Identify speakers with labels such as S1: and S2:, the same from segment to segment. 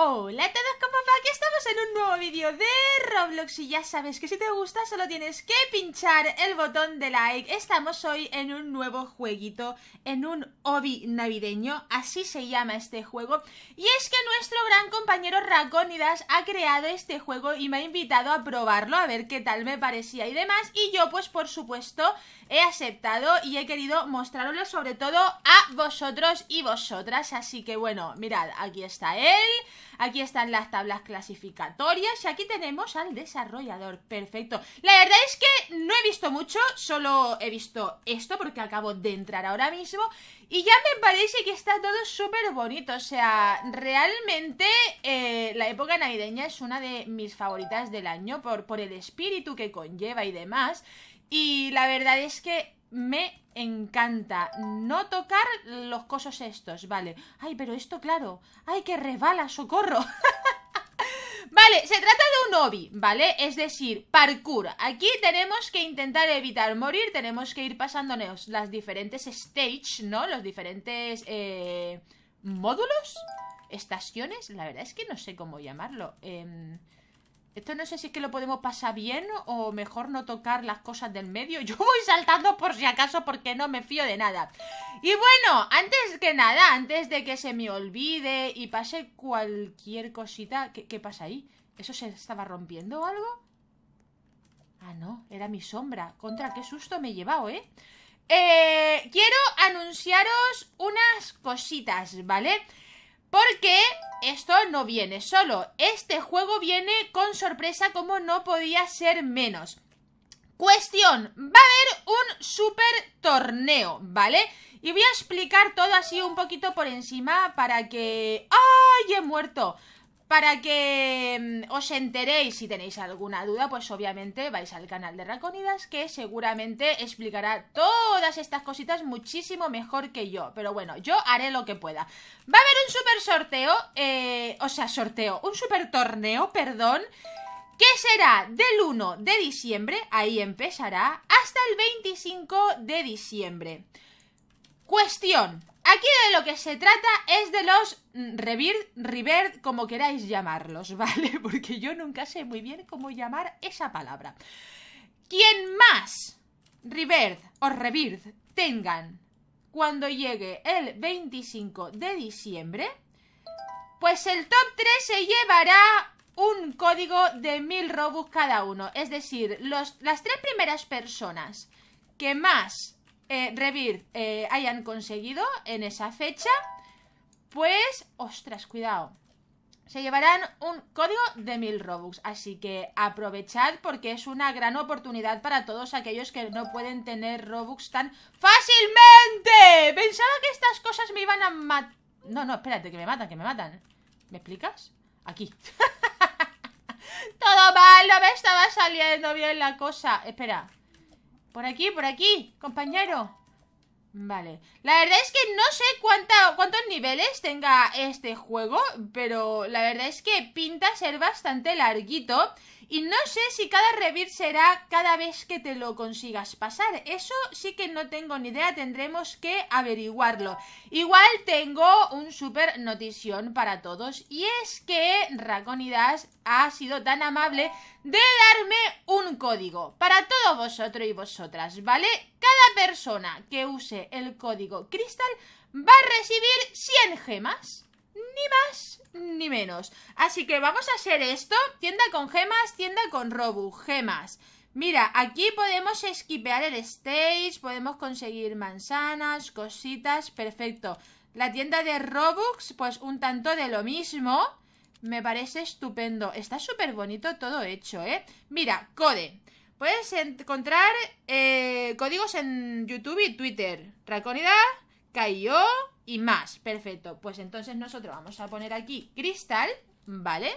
S1: Hola a todos, papá aquí estamos en un nuevo vídeo de Roblox y ya sabes que si te gusta solo tienes que pinchar el botón de like. Estamos hoy en un nuevo jueguito, en un obi navideño, así se llama este juego. Y es que nuestro gran compañero Racónidas ha creado este juego y me ha invitado a probarlo, a ver qué tal me parecía y demás. Y yo pues por supuesto he aceptado y he querido mostrarlo sobre todo a vosotros y vosotras. Así que bueno, mirad, aquí está él... Aquí están las tablas clasificatorias y aquí tenemos al desarrollador. Perfecto. La verdad es que no he visto mucho, solo he visto esto porque acabo de entrar ahora mismo y ya me parece que está todo súper bonito. O sea, realmente eh, la época navideña es una de mis favoritas del año por, por el espíritu que conlleva y demás. Y la verdad es que me encanta. No tocar los cosas estos, vale. Ay, pero esto, claro. hay que resbala, socorro. vale, se trata de un hobby, ¿vale? Es decir, parkour. Aquí tenemos que intentar evitar morir, tenemos que ir pasándonos las diferentes stages, ¿no? Los diferentes eh, módulos, estaciones. La verdad es que no sé cómo llamarlo. Em, esto no sé si es que lo podemos pasar bien o mejor no tocar las cosas del medio. Yo voy saltando por si acaso porque no me fío de nada. Y bueno, antes que nada, antes de que se me olvide y pase cualquier cosita... ¿Qué, pasa ahí? ¿Eso se estaba rompiendo o algo? Ah, no, era mi sombra. Contra, qué susto me he llevado, ¿eh? eh quiero anunciaros unas cositas, ¿vale? vale porque esto no viene solo. Este juego viene con sorpresa como no podía ser menos. Cuestión, va a haber un super torneo, ¿vale? Y voy a explicar todo así un poquito por encima para que... ¡Ay, he muerto! Para que mm, os enteréis si tenéis alguna duda, pues obviamente vais al canal de Raconidas que seguramente explicará todas estas cositas muchísimo mejor que yo. Pero bueno, yo haré lo que pueda. Va a haber un super sorteo, eh, o sea, sorteo, un super torneo, perdón, que será del 1 de diciembre, ahí empezará, hasta el 25 de diciembre. Cuestión, Aquí de lo que se trata es de los Rebirth, River, como queráis llamarlos, ¿vale? Porque yo nunca sé muy bien cómo llamar esa palabra. Quien más River o Rebirth tengan cuando llegue el 25 de diciembre, pues el top 3 se llevará un código de 1000 Robux cada uno. Es decir, los, las tres primeras personas que más eh, Revir eh, hayan conseguido en esa fecha, pues, ostras, cuidado. Se llevarán un código de 1000 Robux, así que aprovechad porque es una gran oportunidad para todos aquellos que no pueden tener Robux tan fácilmente. Pensaba que estas cosas me iban a matar. No, no, espérate, que me matan, que me matan. ¿Me explicas? Aquí. Todo mal, no me estaba saliendo bien la cosa. Espera, por aquí, por aquí, compañero. Vale. La verdad es que no sé cuánta, cuántos niveles tenga este juego, pero la verdad es que pinta ser bastante larguito. Y no sé si cada revir será cada vez que te lo consigas pasar. Eso sí que no tengo ni idea, tendremos que averiguarlo. Igual tengo un super notición para todos. Y es que Raconidas ha sido tan amable de darme un código para todos vosotros y vosotras, ¿vale? Cada persona que use el código Crystal va a recibir 100 gemas ni más ni menos. Así que vamos a hacer esto, tienda con gemas, tienda con robux gemas. Mira, aquí podemos esquipear el stage, podemos conseguir manzanas, cositas, perfecto. La tienda de Robux, pues un tanto de lo mismo. Me parece estupendo. Está súper bonito todo hecho, ¿eh? Mira, code. Puedes encontrar eh, códigos en YouTube y Twitter. Raconida, Cayó y más. Perfecto. Pues entonces nosotros vamos a poner aquí cristal, ¿vale?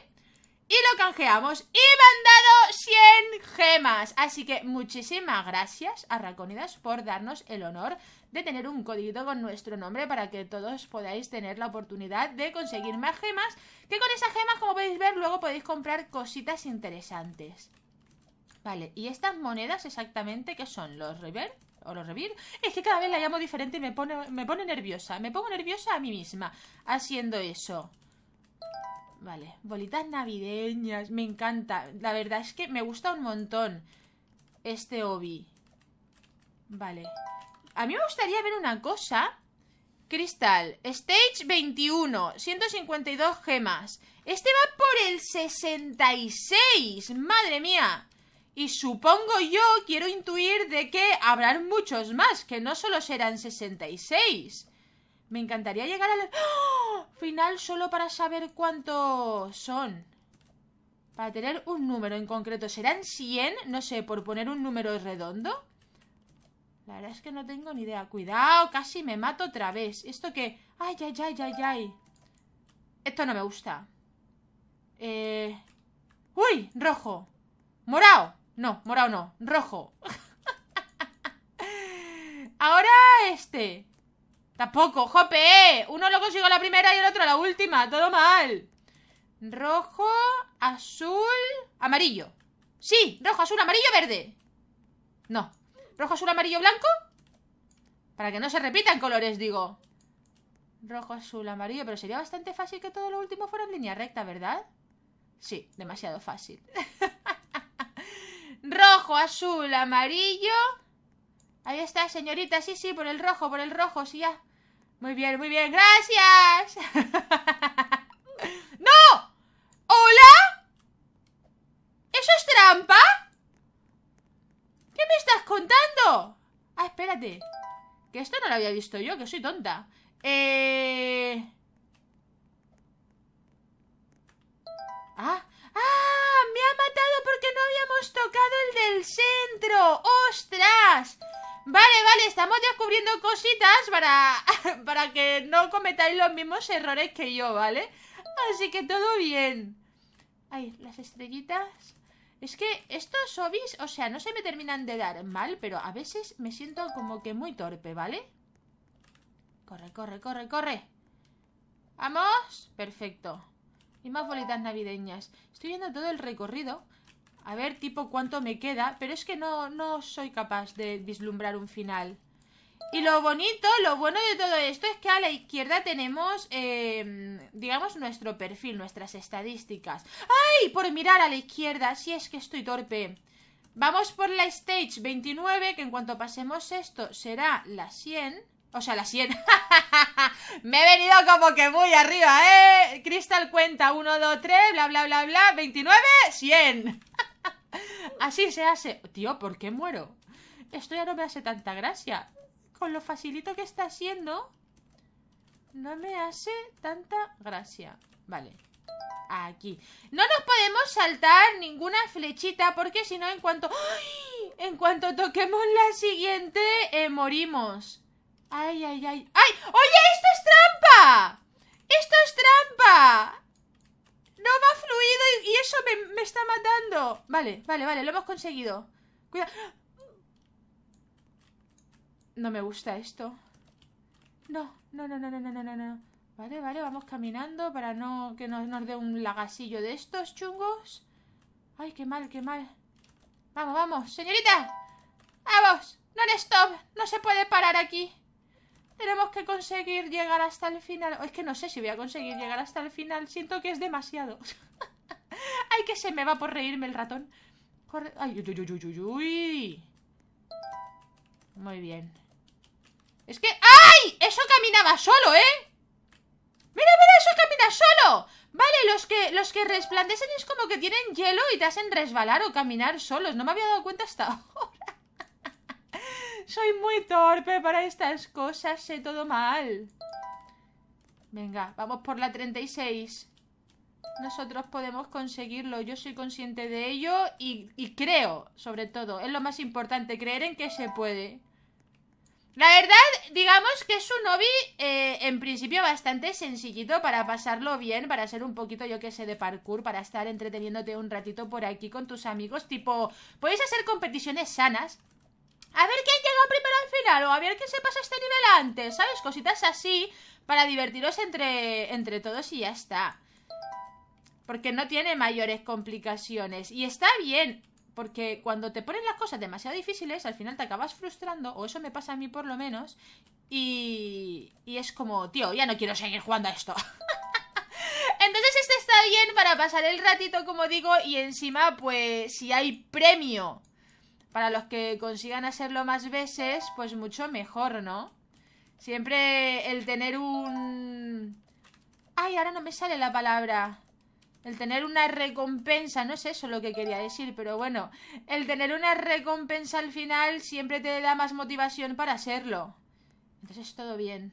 S1: Y lo canjeamos. Y me han dado 100 gemas. Así que muchísimas gracias a Raconidas por darnos el honor de tener un código con nuestro nombre para que todos podáis tener la oportunidad de conseguir más gemas. Que con esas gemas, como podéis ver, luego podéis comprar cositas interesantes. Vale, ¿y estas monedas exactamente qué son? ¿Los river o lo es que cada vez la llamo diferente y me pone, me pone nerviosa. Me pongo nerviosa a mí misma haciendo eso. Vale, bolitas navideñas, me encanta. La verdad es que me gusta un montón este obi. Vale. A mí me gustaría ver una cosa. Cristal, Stage 21, 152 gemas. Este va por el 66. Madre mía. Y supongo yo, quiero intuir de que habrán muchos más, que no solo serán 66. Me encantaría llegar al ¡Ah! final solo para saber cuántos son. Para tener un número en concreto. ¿Serán 100? No sé, por poner un número redondo. La verdad es que no tengo ni idea. Cuidado, casi me mato otra vez. Esto que... Ay, ay, ay, ay, ay. Esto no me gusta. Eh... ¡Uy! Rojo. Morado. No, morado no, rojo. Ahora este. Tampoco, jope. Eh. Uno lo consigo la primera y el otro la última. Todo mal. Rojo, azul, amarillo. Sí, rojo, azul, amarillo, verde. No. Rojo, azul, amarillo, blanco. Para que no se repitan colores, digo. Rojo, azul, amarillo. Pero sería bastante fácil que todo lo último fuera en línea recta, ¿verdad? Sí, demasiado fácil. rojo, azul, amarillo. Ahí está, señorita. Sí, sí, por el rojo, por el rojo, sí, ya. Muy bien, muy bien. Gracias. ¡No! ¿Hola? ¿Eso es trampa? ¿Qué me estás contando? Ah, espérate. Que esto no lo había visto yo, que soy tonta. Eh... Ah, ¡Ah! Me ha matado porque no habíamos tocado el del centro. ¡Ostras! Vale, vale, estamos descubriendo cositas para, para que no cometáis los mismos errores que yo, ¿vale? Así que todo bien. Ay, las estrellitas. Es que estos obis, o sea, no se me terminan de dar mal, pero a veces me siento como que muy torpe, ¿vale? Corre, corre, corre, corre. ¡Vamos! Perfecto. Y más boletas navideñas. Estoy viendo todo el recorrido. A ver, tipo, cuánto me queda. Pero es que no, no soy capaz de vislumbrar un final. Y lo bonito, lo bueno de todo esto es que a la izquierda tenemos, em, digamos, nuestro perfil, nuestras estadísticas. ¡Ay! Por mirar a la izquierda, si es que estoy torpe. Vamos por la stage 29, que en cuanto pasemos esto será la 100. O sea, la 100. Me he venido como que muy arriba, ¿eh? Crystal cuenta 1, 2, 3, bla, bla, bla, bla. 29, 100. Así se hace. Tío, ¿por qué muero? Esto ya no me hace tanta gracia. Con lo facilito que está siendo, no me hace tanta gracia. Vale. Aquí. No nos podemos saltar ninguna flechita porque si no, en cuanto... En cuanto toquemos la siguiente, eh, morimos. Ay, ay, ay. ¡Ay! ¡Oye, esto es trampa! ¡Esto es trampa! No va fluido y, eso me, está matando. Vale, vale, vale, lo hemos conseguido. Cuidado. No me gusta esto. No, no, no, no, no, no, no, no. Vale, vale, vamos caminando para no que nos, nos dé un lagasillo de estos chungos. Ay, qué mal, qué mal. Vamos, vamos, señorita. Vamos, non-stop. No se puede parar aquí. Tenemos que conseguir llegar hasta el final. Es que no sé si voy a conseguir llegar hasta el final. Siento que es demasiado. Ay, que se me va por reírme el ratón. Corre. Ay, uy, uy, uy, uy. Muy bien. Es que... ¡Ay! Eso caminaba solo, ¿eh? ¡Mira, mira! ¡Eso camina solo! Vale, los que, los que resplandecen es como que tienen hielo y te hacen resbalar o caminar solos. No me había dado cuenta hasta ahora. Soy muy torpe para estas cosas, sé todo mal. Venga, vamos por la 36. Nosotros podemos conseguirlo, yo soy consciente de ello y, creo, sobre todo, es lo más importante, creer en que se puede. La verdad, digamos que es un hobby eh, en principio bastante sencillito para pasarlo bien, para ser un poquito, yo que sé, de parkour, para estar entreteniéndote un ratito por aquí con tus amigos. Tipo, podéis hacer competiciones sanas, a ver quién llega primero al final o a ver quién se pasa este nivel antes, ¿sabes? Cositas así para divertiros entre, entre todos y ya está. Porque no tiene mayores complicaciones. Y está bien, porque cuando te ponen las cosas demasiado difíciles, al final te acabas frustrando, o eso me pasa a mí por lo menos, y, y es como, tío, ya no quiero seguir jugando a esto. Entonces este está bien para pasar el ratito, como digo, y encima, pues, si hay premio para los que consigan hacerlo más veces, pues mucho mejor, ¿no? Siempre el tener un... Ay, ahora no me sale la palabra. El tener una recompensa, no es eso lo que quería decir, pero bueno, el tener una recompensa al final siempre te da más motivación para hacerlo. Entonces todo bien.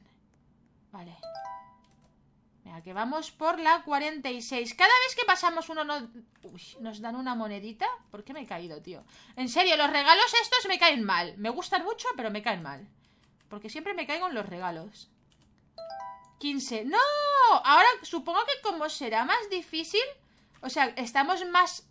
S1: Vale. Venga, que vamos por la 46. Cada vez que pasamos uno nos... nos dan una monedita. ¿Por qué me he caído, tío? En serio, los regalos estos me caen mal. Me gustan mucho, pero me caen mal. Porque siempre me caigo en los regalos. 15. ¡No! Ahora supongo que como será más difícil... O sea, estamos más...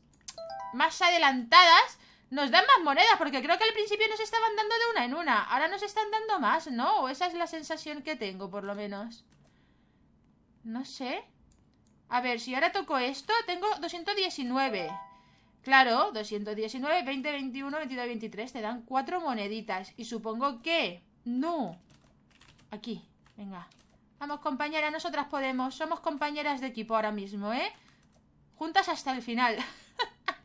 S1: Más adelantadas... Nos dan más monedas, porque creo que al principio nos estaban dando de una en una. Ahora nos están dando más, ¿no? Esa es la sensación que tengo, por lo menos. No sé. A ver, si ahora toco esto, tengo 219. Claro, 219, 20, 21, 22, 23. Te dan cuatro moneditas. Y supongo que... No. Aquí, venga. Vamos, compañera, nosotras podemos. Somos compañeras de equipo ahora mismo, ¿eh? Juntas hasta el final.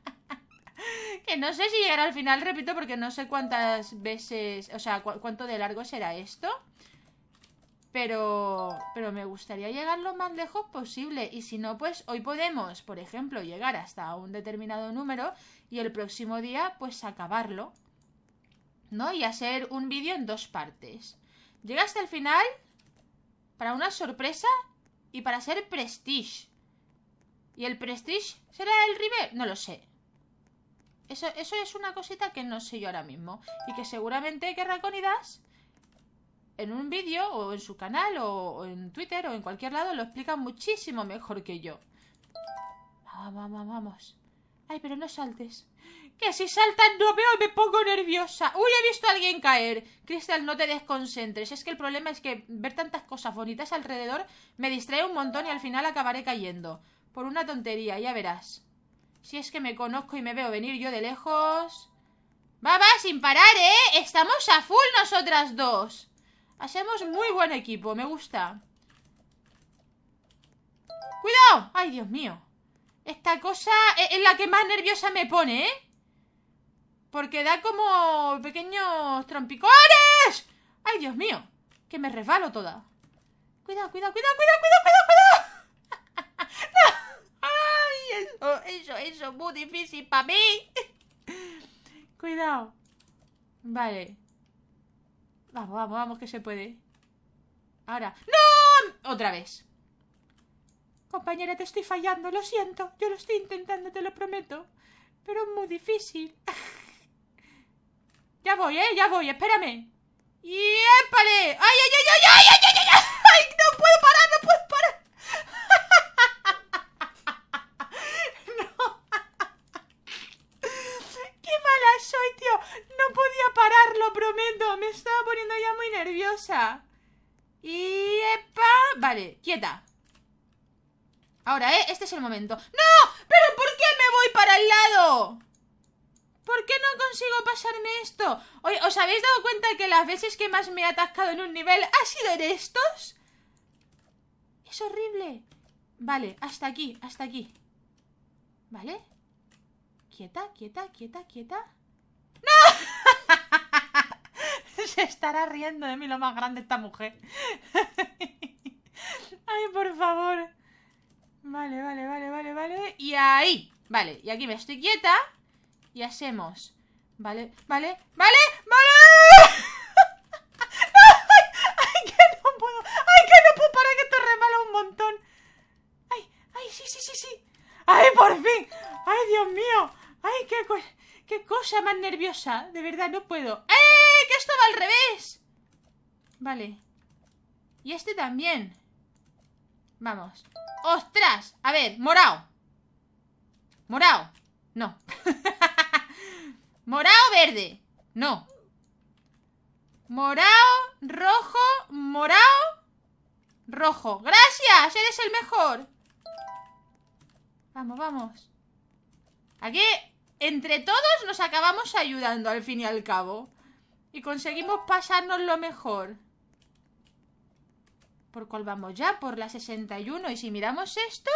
S1: que no sé si llegará al final, repito, porque no sé cuántas veces... O sea, cuánto de largo será esto. Pero, pero me gustaría llegar lo más lejos posible y si no, pues hoy podemos, por ejemplo, llegar hasta un determinado número y el próximo día, pues acabarlo, ¿no? Y hacer un vídeo en dos partes. Llega hasta el final para una sorpresa y para ser prestige. ¿Y el prestige será el River? No lo sé. Eso, es una cosita que no sé yo ahora mismo y que seguramente querrá Conidas en un vídeo o en su canal o, en Twitter o en cualquier lado lo explican muchísimo mejor que yo. Vamos, vamos, vamos. Ay, pero no saltes. Que si saltan no veo, me pongo nerviosa. Uy, he visto a alguien caer. Crystal, no te desconcentres. Es que el problema es que ver tantas cosas bonitas alrededor me distrae un montón y al final acabaré cayendo. Por una tontería, ya verás. Si es que me conozco y me veo venir yo de lejos... Va, va, sin parar, ¿eh? Estamos a full nosotras dos. Hacemos muy buen equipo, me gusta. ¡Cuidado! ¡Ay, Dios mío! Esta cosa e-, es la que más nerviosa me pone, ¿eh? Porque da como pequeños trompicones. ¡Ay, Dios mío! Que me resbalo toda. Cuidado, cuidado, cuidado, cuidado, cuidado, cuidado, cuidado. ¡Ay, eso, eso, eso! Muy difícil para mí. cuidado. Vale. Vamos, vamos, vamos, que se puede. Ahora. ¡No! Otra vez. Compañera, te estoy fallando, lo siento. Yo lo estoy intentando, te lo prometo. Pero es muy difícil. ya voy, ¿eh? Ya voy, espérame. ¡Yépale! ¡Ay, ay, ay, ay, ay, ay, ay, ay! ay! ¡No puedo parar, no puedo! muy nerviosa. Y... ¡Epa! Vale, quieta. Ahora, ¿eh? Este es el momento. ¡No! ¿Pero por qué me voy para el lado? ¿Por qué no consigo pasarme esto? Oye, ¿os habéis dado cuenta que las veces que más me he atascado en un nivel ha sido en estos? Es horrible. Vale, hasta aquí, hasta aquí. ¿Vale? Quieta, quieta, quieta, quieta. ¡No! se estará riendo de mí lo más grande esta mujer. Ay, por favor. Vale, vale, vale, vale, vale. Y ahí. Vale, y aquí me estoy quieta. Y hacemos. Vale, vale, vale, vale. ay, que no puedo. Ay, que no puedo para que te remala un montón. Ay, ay, sí, sí, sí, sí. Ay, por fin. Ay, Dios mío. Ay, qué ¡Qué cosa más nerviosa! De verdad, no puedo. ¡Eh! ¡Que esto va al revés! Vale. Y este también. Vamos. ¡Ostras! A ver, morao. Morao. No. Morao verde. No. Morao rojo, Morao rojo. ¡Gracias! ¡Eres el mejor! Vamos, vamos. Aquí entre todos nos acabamos ayudando al fin y al cabo. Y conseguimos pasarnos lo mejor. ¿Por cuál vamos ya? Por la 61. Y si miramos esto...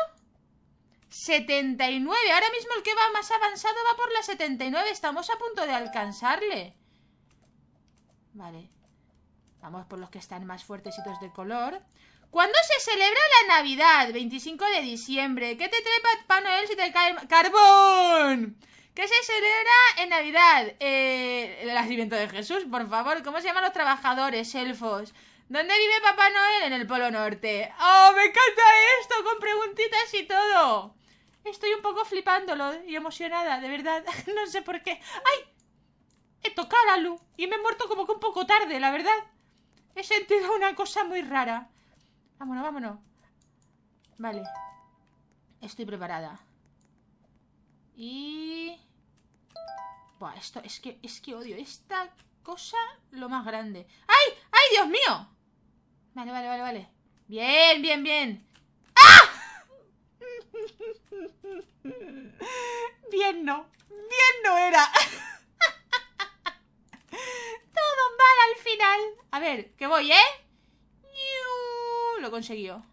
S1: 79. Ahora mismo el que va más avanzado va por la 79. Estamos a punto de alcanzarle. Vale. Vamos por los que están más fuertecitos de color. ¿Cuándo se celebra la Navidad? 25 de diciembre. ¿Qué te trae Papá Noel si te cae carbón? ¿Qué se celebra en Navidad? Eh, el nacimiento de Jesús, por favor. ¿Cómo se llaman los trabajadores, elfos? ¿Dónde vive Papá Noel? En el Polo Norte. ¡Oh, me encanta esto! Con preguntitas y todo. Estoy un poco flipándolo y emocionada, de verdad. no sé por qué. ¡Ay! He tocado la luz y me he muerto como que un poco tarde, la verdad. He sentido una cosa muy rara. Vámonos, vámonos. Vale. Estoy preparada. Y esto es que, es que odio esta cosa lo más grande. ¡Ay! ¡Ay, Dios mío! Vale, vale, vale, vale. Bien, bien, bien. ¡Ah! Bien no. Bien no era. Todo mal al final. A ver, que voy, ¿eh? Lo consiguió.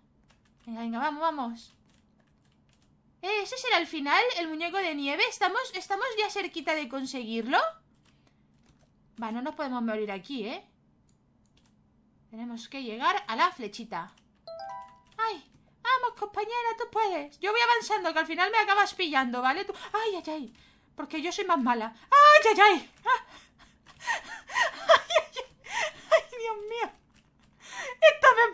S1: Venga, venga, vamos, vamos. Eh, ¿Ese será el final? ¿El muñeco de nieve? ¿Estamos, ¿Estamos ya cerquita de conseguirlo? Va, no nos podemos morir aquí, ¿eh? Tenemos que llegar a la flechita. ¡Ay! ¡Vamos, compañera! ¡Tú puedes! Yo voy avanzando, que al final me acabas pillando, ¿vale? ¡Ay, ay, ay! Porque yo soy más mala. ¡Ay, ay, ay! ay ¡Ay, ay, ay! ay Dios mío! Esto me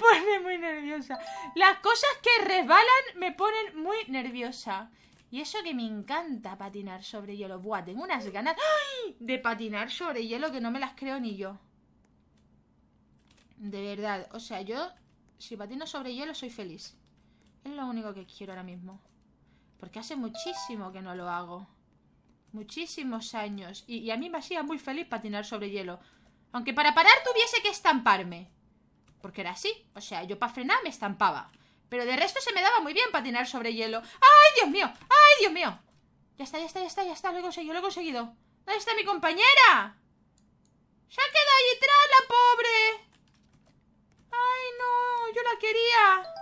S1: las cosas que resbalan me ponen muy nerviosa. Y eso que me encanta patinar sobre hielo. Buah, tengo unas ganas de patinar sobre hielo que no me las creo ni yo. De verdad, o sea, yo si patino sobre hielo soy feliz. Es lo único que quiero ahora mismo. Porque hace muchísimo que no lo hago. Muchísimos años. y a mí me hacía muy feliz patinar sobre hielo. Aunque para parar tuviese que estamparme. Porque era así. O sea, yo para frenar me estampaba. Pero de resto se me daba muy bien patinar sobre hielo. ¡Ay, Dios mío! ¡Ay, Dios mío! Ya está, ya está, ya está, ya está. Lo he conseguido, lo he conseguido. ¿Dónde está mi compañera? ¡Se ha quedado allí atrás, la pobre! ¡Ay, no! Yo la quería.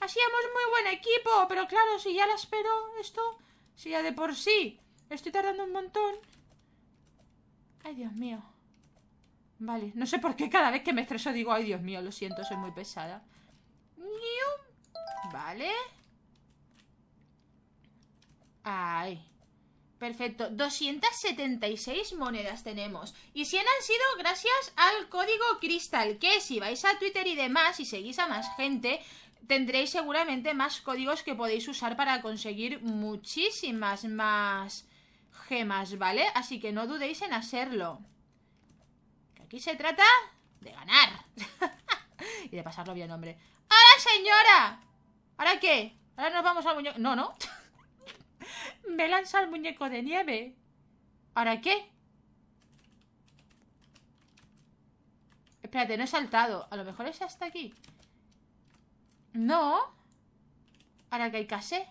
S1: Hacíamos muy buen equipo. Pero claro, si ya la espero, esto... Si ya de por sí. Estoy tardando un montón. ¡Ay, Dios mío! Vale, no sé por qué cada vez que me estreso digo Ay, Dios mío, lo siento, soy muy pesada Vale ay Perfecto, 276 monedas tenemos Y 100 han sido gracias al código Crystal Que si vais a Twitter y demás y seguís a más gente Tendréis seguramente más códigos que podéis usar para conseguir muchísimas más gemas, ¿vale? Así que no dudéis en hacerlo Aquí se trata de ganar. y de pasarlo bien, hombre. ¡Ahora, señora! ¿Ahora qué? ¿Ahora nos vamos al muñeco? No, no. Me lanza el muñeco de nieve. ¿Ahora qué? Espérate, no he saltado. A lo mejor es hasta aquí. No. Ahora que hay casé.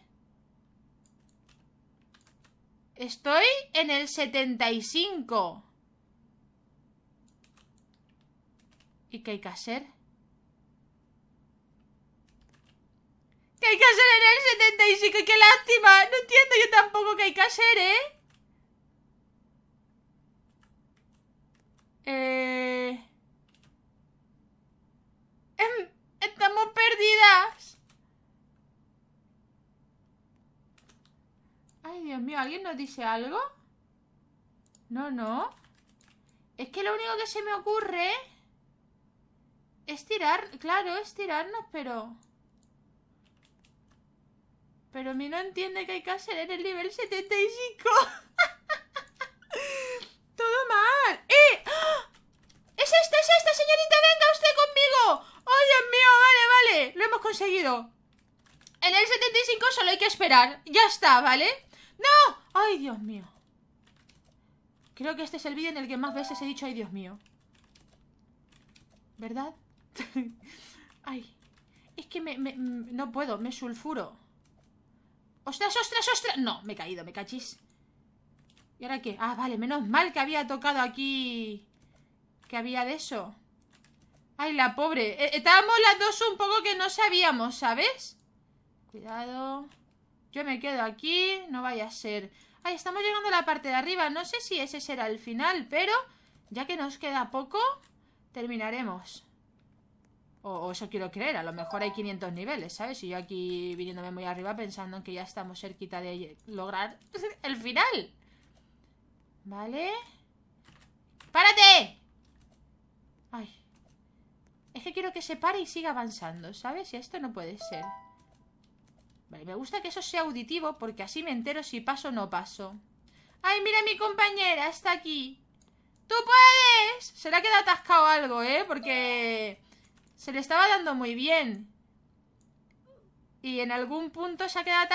S1: Estoy en el 75. ¿Y qué hay que hacer? ¿Qué hay que hacer en el 75? ¡Qué lástima! No entiendo yo tampoco qué hay que hacer, ¿eh? Eh... Em, estamos perdidas. Ay, Dios mío, ¿alguien nos dice algo? No, no. Es que lo único que se me ocurre... Estirar, claro, estirarnos, pero... Pero mi no entiende que hay que hacer en el nivel 75. Todo mal. ¡Eh! ¡Ah! ¡Es esta, es esta, señorita! ¡Venga usted conmigo! Ay, ¡Oh, Dios mío! Vale, vale. Lo hemos conseguido. En el 75 solo hay que esperar. Ya está, ¿vale? ¡No! ¡Ay, Dios mío! Creo que este es el vídeo en el que más veces he dicho ¡Ay, Dios mío! ¿Verdad? Ay. Es que me, No puedo, me sulfuro. ¡Ostras, ostras, ostras! No, me he caído, me cachis. ¿Y ahora qué? Ah, vale, menos mal que había tocado aquí... Que había de eso. Ay, la pobre. Eh, estábamos las dos un poco que no sabíamos, ¿sabes? Cuidado. Yo me quedo aquí. No vaya a ser. Ay, estamos llegando a la parte de arriba. No sé si ese será el final, pero... Ya que nos queda poco, terminaremos. O, eso quiero creer, a lo mejor hay 500 niveles, ¿sabes? Y yo aquí viniéndome muy arriba pensando en que ya estamos cerquita de lograr el final. ¿Vale? ¡Párate! Ay. Es que quiero que se pare y siga avanzando, ¿sabes? Y esto no puede ser. Vale, me gusta que eso sea auditivo porque así me entero si paso o no paso. ¡Ay, mira mi compañera! Está aquí. ¡Tú puedes! Se le ha quedado atascado algo, ¿eh? Porque... Se le estaba dando muy bien. Y en algún punto se ha quedado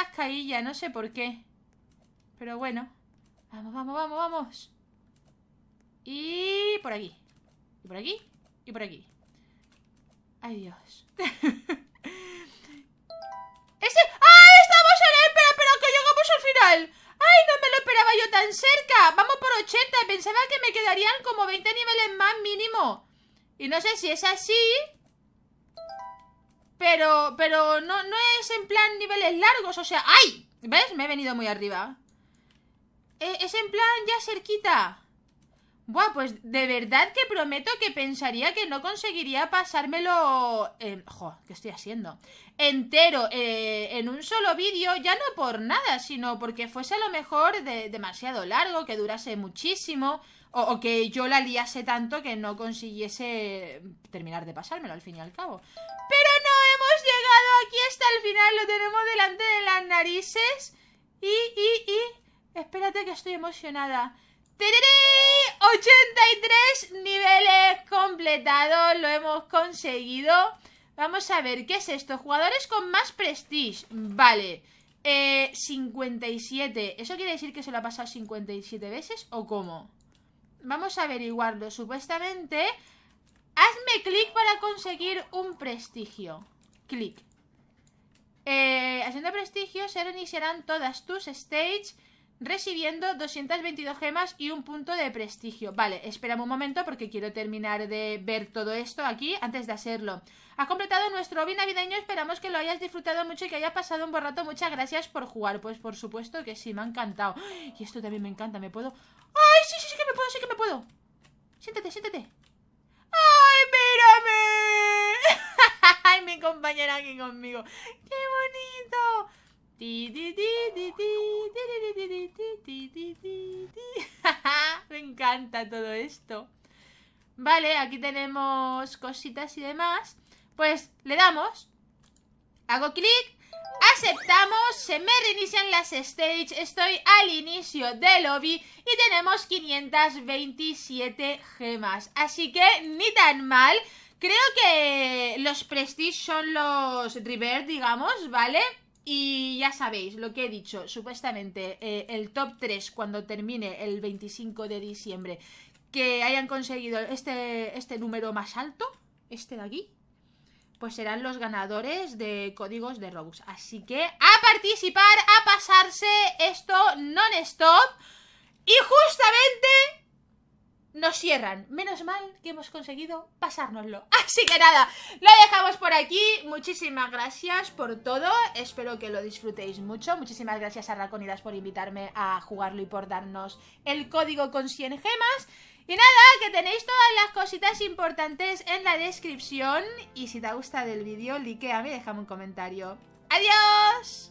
S1: ya no sé por qué. Pero bueno. Vamos, vamos, vamos, vamos. Y por aquí. Y por aquí. Y por aquí. Ay, Dios. ¡Ese! ¡Estamos en el... ¡Pero que llegamos al final! ¡Ay, no me lo esperaba yo tan cerca! ¡Vamos por 80! Pensaba que me quedarían como 20 niveles más mínimo. Y no sé si es así... Pero, pero no, no es en plan niveles largos, o sea, ¡ay! ¿Ves? Me he venido muy arriba. E, es en plan ya cerquita. Buah, pues de verdad que prometo que pensaría que no conseguiría pasármelo... En... Jo, ¿qué estoy haciendo? Entero, eh, en un solo vídeo, ya no por nada, sino porque fuese a lo mejor demasiado largo, que durase muchísimo... O, que yo la liase tanto que no consiguiese terminar de pasármelo al fin y al cabo. Pero no hemos llegado aquí hasta el final, lo tenemos delante de las narices. Y, y, y... Espérate que estoy emocionada. y 83 niveles completados, lo hemos conseguido. Vamos a ver, ¿qué es esto? Jugadores con más prestige. Vale. Eh, 57. ¿Eso quiere decir que se lo ha pasado 57 veces o cómo? Vamos a averiguarlo. Supuestamente, hazme clic para conseguir un prestigio. Clic. Eh, haciendo prestigio, se reiniciarán todas tus stages recibiendo 222 gemas y un punto de prestigio. Vale, esperamos un momento porque quiero terminar de ver todo esto aquí antes de hacerlo. Ha completado nuestro hobby navideño, esperamos que lo hayas disfrutado mucho y que haya pasado un buen rato. Muchas gracias por jugar. Pues por supuesto que sí, me ha encantado. Y esto también me encanta, me puedo... ¡Ay, sí, sí, sí que me puedo, sí que me puedo! Siéntate, siéntate. ¡Ay, mírame! ¡Ay, mi compañera aquí conmigo! ¡Qué bonito! ¡Ti, ti, Me encanta todo esto. Vale, aquí tenemos cositas y demás. Pues le damos. Hago clic. Aceptamos, se me reinician las stage, estoy al inicio del lobby y tenemos 527 gemas. Así que ni tan mal. Creo que los prestige son los reverse, digamos, ¿vale? vale y ya sabéis lo que he dicho, supuestamente eh, el top 3 cuando termine el 25 de diciembre, que hayan conseguido este, este número más alto, este de aquí, pues serán los ganadores de códigos de Robux. Así que a participar, a pasarse esto non-stop. Y justamente nos cierran. Menos mal que hemos conseguido pasárnoslo. Así que nada, lo dejamos por aquí. Muchísimas gracias por todo. Espero que lo disfrutéis mucho. Muchísimas gracias a Raconidas por invitarme a jugarlo y por darnos el código con 100 gemas. Y nada, que tenéis todas las cositas importantes en la descripción. Y si te gusta del vídeo, likeame y déjame un comentario. ¡Adiós!